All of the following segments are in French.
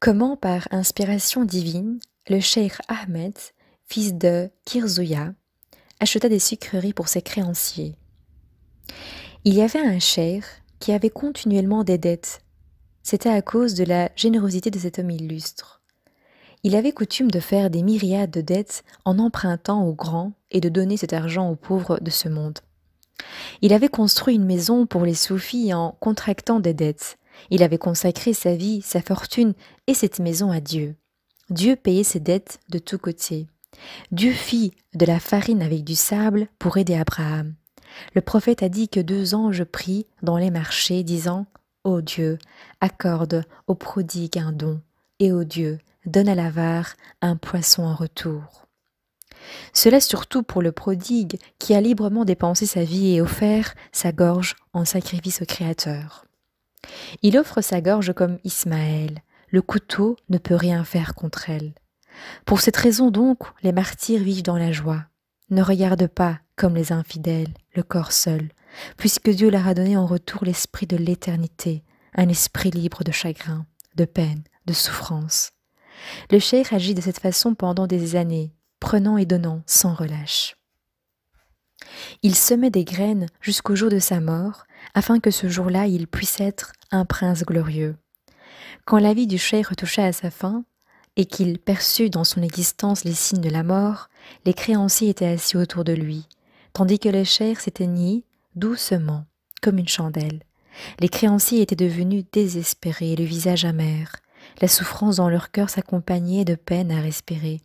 Comment, par inspiration divine, le cheikh Ahmed, fils de Kirzouya, acheta des sucreries pour ses créanciers. Il y avait un cheikh qui avait continuellement des dettes. C'était à cause de la générosité de cet homme illustre. Il avait coutume de faire des myriades de dettes en empruntant aux grands et de donner cet argent aux pauvres de ce monde. Il avait construit une maison pour les soufis en contractant des dettes, il avait consacré sa vie, sa fortune et cette maison à Dieu. Dieu payait ses dettes de tous côtés. Dieu fit de la farine avec du sable pour aider Abraham. Le prophète a dit que deux anges prient dans les marchés, disant Ô Dieu, accorde au prodigue un don, et ô Dieu, donne à l'avare un poisson en retour. Cela surtout pour le prodigue qui a librement dépensé sa vie et offert sa gorge en sacrifice au Créateur. Il offre sa gorge comme Ismaël. Le couteau ne peut rien faire contre elle. Pour cette raison donc, les martyrs vivent dans la joie, ne regardent pas, comme les infidèles, le corps seul, puisque Dieu leur a donné en retour l'esprit de l'éternité, un esprit libre de chagrin, de peine, de souffrance. Le cheikh agit de cette façon pendant des années, prenant et donnant sans relâche. Il semait des graines jusqu'au jour de sa mort, afin que ce jour-là il puisse être un prince glorieux. Quand la vie du cheikh toucha à sa fin, et qu'il perçut dans son existence les signes de la mort, les créanciers étaient assis autour de lui, tandis que le chairs s'éteignit doucement, comme une chandelle. Les créanciers étaient devenus désespérés, le visage amer. La souffrance dans leur cœur s'accompagnait de peine à respirer.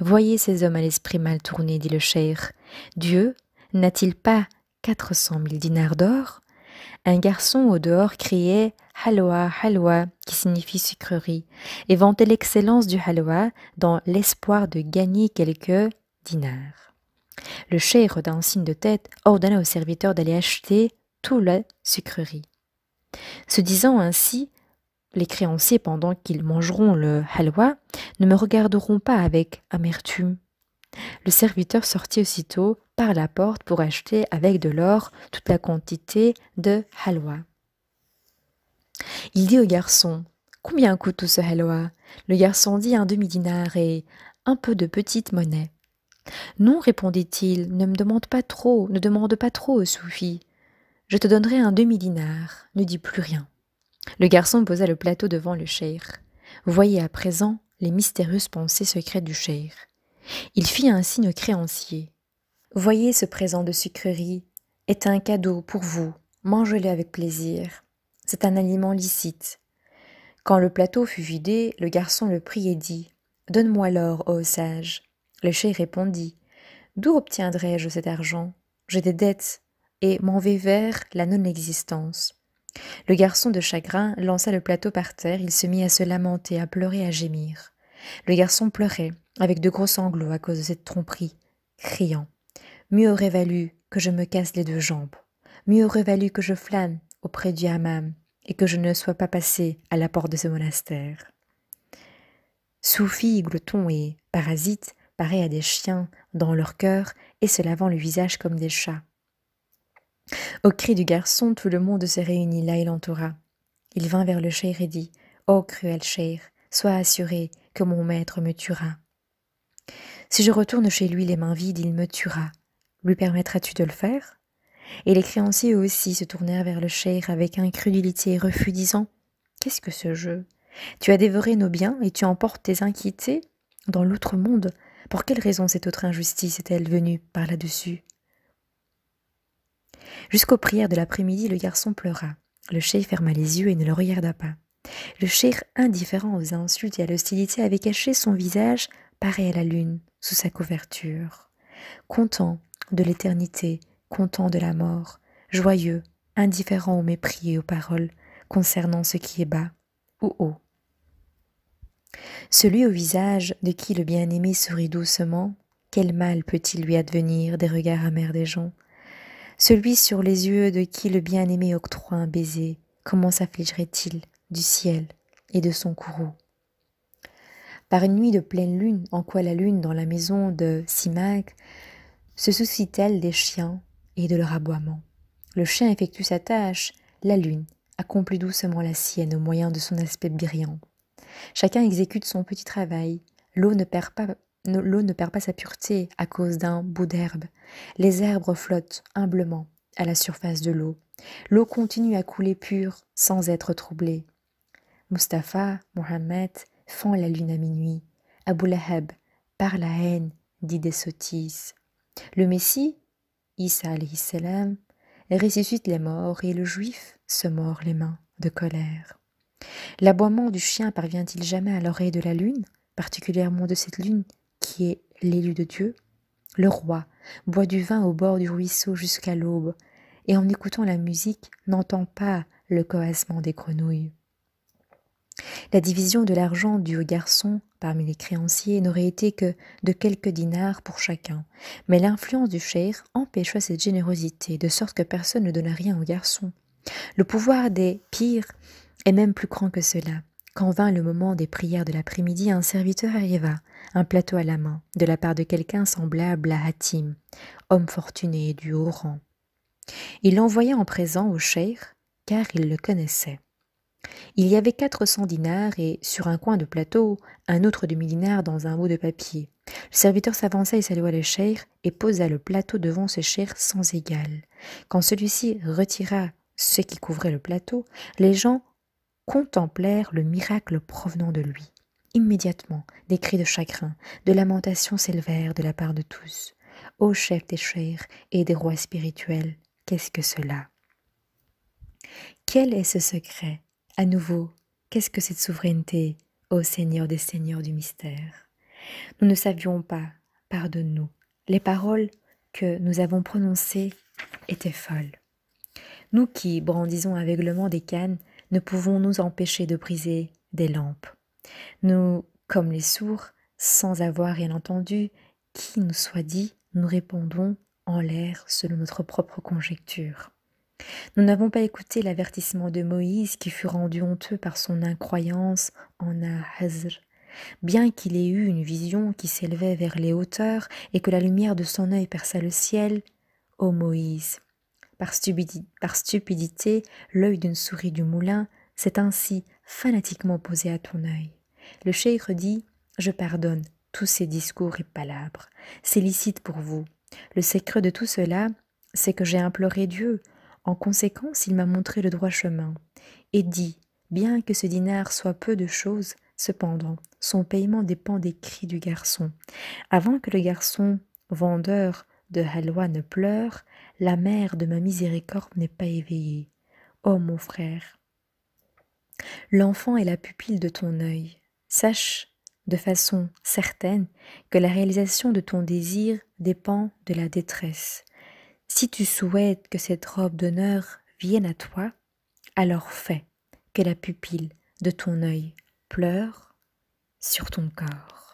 Voyez ces hommes à l'esprit mal tourné, dit le cher Dieu n'a-t-il pas quatre cent mille dinars d'or, un garçon au dehors criait halwa, halwa, qui signifie sucrerie, et vantait l'excellence du halwa dans l'espoir de gagner quelques dinars. Le cheikh d'un signe de tête ordonna au serviteur d'aller acheter toute la sucrerie. Se disant ainsi, les créanciers, pendant qu'ils mangeront le halwa, ne me regarderont pas avec amertume le serviteur sortit aussitôt par la porte pour acheter avec de l'or toute la quantité de halwa. Il dit au garçon Combien coûte tout ce halwa Le garçon dit un demi-dinar et un peu de petite monnaie. Non, répondit-il, ne me demande pas trop, ne demande pas trop au soufi. Je te donnerai un demi-dinar, ne dis plus rien. Le garçon posa le plateau devant le cheikh. Voyez à présent les mystérieuses pensées secrètes du cheikh. Il fit un signe au créancier. Voyez ce présent de sucrerie est un cadeau pour vous, mangez-le avec plaisir. C'est un aliment licite. Quand le plateau fut vidé, le garçon le prit et dit Donne-moi l'or, ô sage. Le chef répondit D'où obtiendrai-je cet argent J'ai des dettes et m'en vais vers la non-existence. Le garçon de chagrin lança le plateau par terre, il se mit à se lamenter, à pleurer, à gémir. Le garçon pleurait, avec de gros sanglots à cause de cette tromperie, criant Mieux aurait valu que je me casse les deux jambes, mieux aurait valu que je flâne auprès du hammam et que je ne sois pas passé à la porte de ce monastère. Soufi, gloutons et parasite pareil à des chiens dans leur cœur et se lavant le visage comme des chats. Au cri du garçon, tout le monde se réunit là et l'entoura. Il vint vers le cheikh et dit Ô oh, cruel cheikh, Sois assuré que mon maître me tuera. Si je retourne chez lui les mains vides, il me tuera. Lui permettras-tu de le faire Et les créanciers aussi se tournèrent vers le chef avec incrédulité et refus, disant Qu'est-ce que ce jeu Tu as dévoré nos biens et tu emportes tes inquiétés dans l'autre monde. Pour quelle raison cette autre injustice est-elle venue par là-dessus Jusqu'aux prières de l'après-midi, le garçon pleura. Le chef ferma les yeux et ne le regarda pas. Le cher, indifférent aux insultes et à l'hostilité, avait caché son visage, pareil à la lune, sous sa couverture. Content de l'éternité, content de la mort, joyeux, indifférent au mépris et aux paroles concernant ce qui est bas ou haut. Celui au visage de qui le bien-aimé sourit doucement, quel mal peut-il lui advenir des regards amers des gens Celui sur les yeux de qui le bien-aimé octroie un baiser, comment s'affligerait-il du ciel et de son courroux. Par une nuit de pleine lune, en quoi la lune dans la maison de Simac se soucie-t-elle des chiens et de leur aboiement Le chien effectue sa tâche, la lune accomplit doucement la sienne au moyen de son aspect brillant. Chacun exécute son petit travail, l'eau ne perd pas L'eau ne perd pas sa pureté à cause d'un bout d'herbe. Les herbes flottent humblement à la surface de l'eau. L'eau continue à couler pure sans être troublée. Mustapha, Mohammed fend la lune à minuit. Abu Lahab, par la haine, dit des sottises. Le Messie, Isa salam, ressuscite les morts et le juif se mord les mains de colère. L'aboiement du chien parvient-il jamais à l'oreille de la lune, particulièrement de cette lune qui est l'élu de Dieu Le roi boit du vin au bord du ruisseau jusqu'à l'aube et en écoutant la musique n'entend pas le coassement des grenouilles. La division de l'argent dû au garçon parmi les créanciers n'aurait été que de quelques dinars pour chacun, mais l'influence du cher empêcha cette générosité, de sorte que personne ne donna rien aux garçon. Le pouvoir des pires est même plus grand que cela. Quand vint le moment des prières de l'après-midi, un serviteur arriva, un plateau à la main, de la part de quelqu'un semblable à Hatim, homme fortuné et du haut rang. Il l'envoya en présent au cher car il le connaissait. Il y avait quatre cents dinars et, sur un coin de plateau, un autre demi-dinar dans un bout de papier. Le serviteur s'avança et salua le cheikh et posa le plateau devant ce cheikh sans égal. Quand celui-ci retira ce qui couvrait le plateau, les gens contemplèrent le miracle provenant de lui. Immédiatement, des cris de chagrin, de lamentation s'élevèrent de la part de tous. Ô chef des chairs et des rois spirituels, qu'est-ce que cela Quel est ce secret à nouveau, qu'est-ce que cette souveraineté, ô Seigneur des Seigneurs du mystère Nous ne savions pas, pardonne-nous. Les paroles que nous avons prononcées étaient folles. Nous qui brandissons aveuglement des cannes, ne pouvons nous empêcher de briser des lampes. Nous, comme les sourds, sans avoir rien entendu, qui nous soit dit, nous répondons en l'air selon notre propre conjecture. Nous n'avons pas écouté l'avertissement de Moïse qui fut rendu honteux par son incroyance en Ahazr. Bien qu'il ait eu une vision qui s'élevait vers les hauteurs et que la lumière de son œil perça le ciel, ô Moïse, par, stupidité, l'œil d'une souris du moulin s'est ainsi fanatiquement posé à ton œil. Le cheikh dit Je pardonne tous ces discours et palabres. C'est licite pour vous. Le secret de tout cela, c'est que j'ai imploré Dieu en conséquence, il m'a montré le droit chemin, et dit, bien que ce dinar soit peu de chose, cependant, son paiement dépend des cris du garçon. Avant que le garçon, vendeur de halwa, ne pleure, la mère de ma miséricorde n'est pas éveillée. Oh mon frère, l'enfant est la pupille de ton œil. Sache de façon certaine que la réalisation de ton désir dépend de la détresse. Si tu souhaites que cette robe d'honneur vienne à toi, alors fais que la pupille de ton œil pleure sur ton corps.